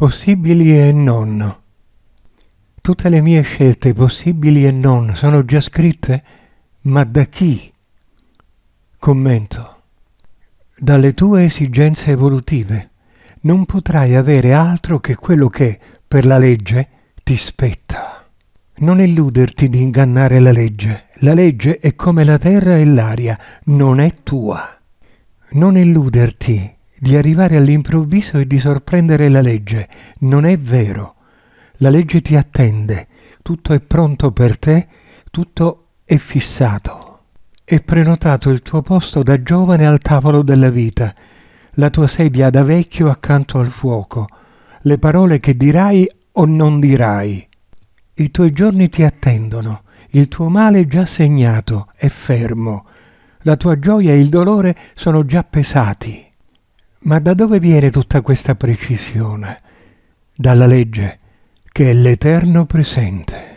Possibili e non. Tutte le mie scelte possibili e non sono già scritte, ma da chi? Commento. Dalle tue esigenze evolutive non potrai avere altro che quello che, per la legge, ti spetta. Non illuderti di ingannare la legge. La legge è come la terra e l'aria, non è tua. Non illuderti di arrivare all'improvviso e di sorprendere la legge. Non è vero. La legge ti attende, tutto è pronto per te, tutto è fissato. È prenotato il tuo posto da giovane al tavolo della vita, la tua sedia da vecchio accanto al fuoco, le parole che dirai o non dirai. I tuoi giorni ti attendono, il tuo male è già segnato, è fermo, la tua gioia e il dolore sono già pesati. Ma da dove viene tutta questa precisione? Dalla legge, che è l'eterno presente.